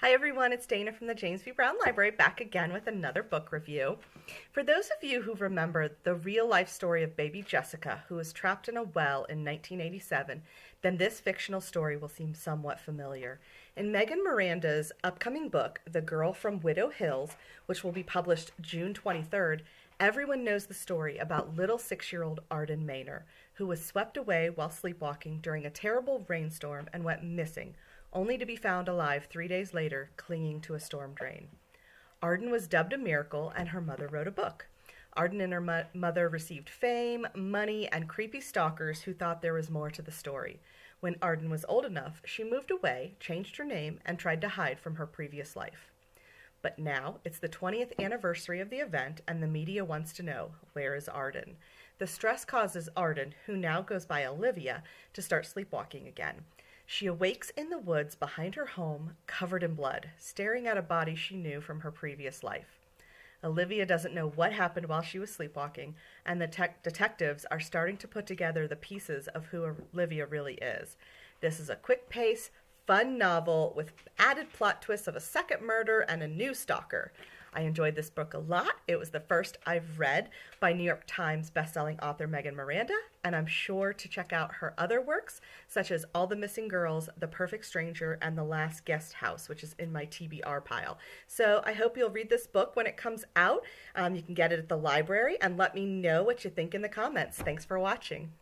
Hi everyone, it's Dana from the James B. Brown Library back again with another book review. For those of you who remember the real life story of baby Jessica, who was trapped in a well in 1987, then this fictional story will seem somewhat familiar. In Megan Miranda's upcoming book, The Girl from Widow Hills, which will be published June 23rd, everyone knows the story about little six year old Arden Maynor, who was swept away while sleepwalking during a terrible rainstorm and went missing only to be found alive three days later, clinging to a storm drain. Arden was dubbed a miracle, and her mother wrote a book. Arden and her mo mother received fame, money, and creepy stalkers who thought there was more to the story. When Arden was old enough, she moved away, changed her name, and tried to hide from her previous life. But now it's the 20th anniversary of the event, and the media wants to know where is Arden? The stress causes Arden, who now goes by Olivia, to start sleepwalking again. She awakes in the woods behind her home, covered in blood, staring at a body she knew from her previous life. Olivia doesn't know what happened while she was sleepwalking, and the detectives are starting to put together the pieces of who Olivia really is. This is a quick pace, fun novel with added plot twists of a second murder and a new stalker. I enjoyed this book a lot. It was the first I've read by New York Times bestselling author Megan Miranda, and I'm sure to check out her other works, such as All the Missing Girls, The Perfect Stranger, and The Last Guest House, which is in my TBR pile. So I hope you'll read this book when it comes out. Um, you can get it at the library, and let me know what you think in the comments. Thanks for watching.